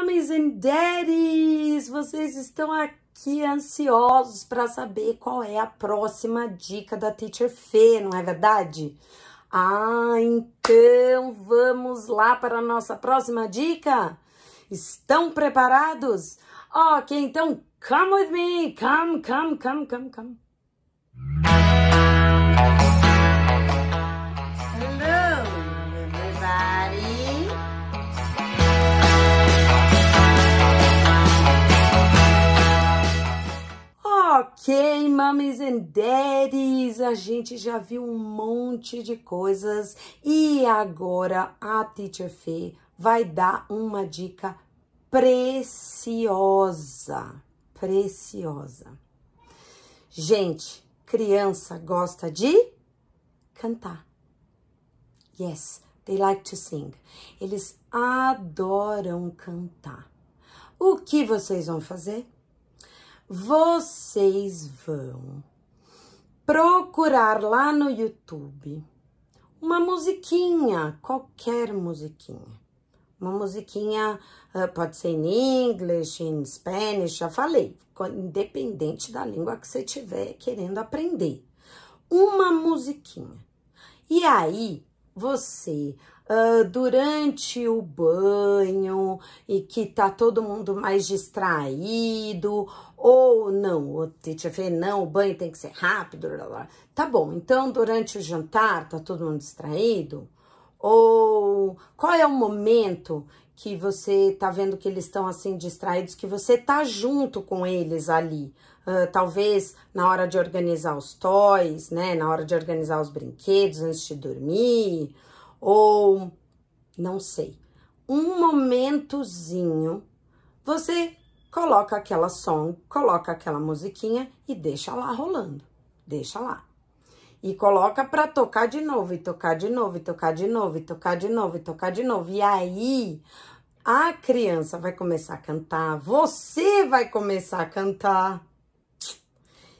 Homens and Daddies, vocês estão aqui ansiosos para saber qual é a próxima dica da Teacher Fê, não é verdade? Ah, então vamos lá para a nossa próxima dica? Estão preparados? Ok, então come with me, come, come, come, come, come. Ok, mummies and daddies, a gente já viu um monte de coisas e agora a Teacher Fê vai dar uma dica preciosa, preciosa. Gente, criança gosta de cantar. Yes, they like to sing. Eles adoram cantar. O que vocês vão fazer? vocês vão procurar lá no YouTube uma musiquinha, qualquer musiquinha. Uma musiquinha eh, pode ser em inglês, em Spanish, já falei, independente da língua que você estiver querendo aprender. Uma musiquinha. E aí, você, durante o banho e que tá todo mundo mais distraído, ou não, o Titia Fê, não, o banho tem que ser rápido. Blá, blá. Tá bom, então durante o jantar, tá todo mundo distraído? Ou qual é o momento que você tá vendo que eles estão assim distraídos, que você tá junto com eles ali? Uh, talvez na hora de organizar os toys, né? Na hora de organizar os brinquedos antes de dormir, ou não sei, um momentozinho, você coloca aquela som, coloca aquela musiquinha e deixa lá rolando. Deixa lá. E coloca para tocar de novo, e tocar de novo, e tocar de novo, e tocar de novo, e tocar de novo. E aí, a criança vai começar a cantar, você vai começar a cantar.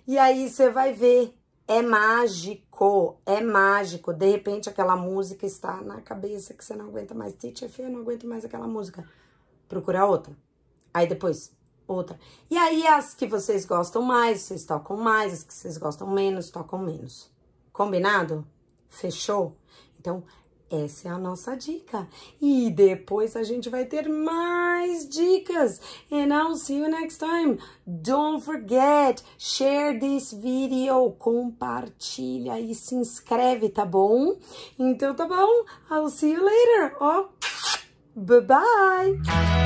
E aí, você vai ver, é mágico, é mágico. De repente, aquela música está na cabeça que você não aguenta mais. Teacher, é eu não aguento mais aquela música. Procura outra. Aí, depois, outra. E aí, as que vocês gostam mais, vocês tocam mais, as que vocês gostam menos, tocam menos. Combinado? Fechou? Então, essa é a nossa dica. E depois a gente vai ter mais dicas. And I'll see you next time. Don't forget, share this video, compartilha e se inscreve, tá bom? Então tá bom. I'll see you later. Ó. Oh. Bye bye.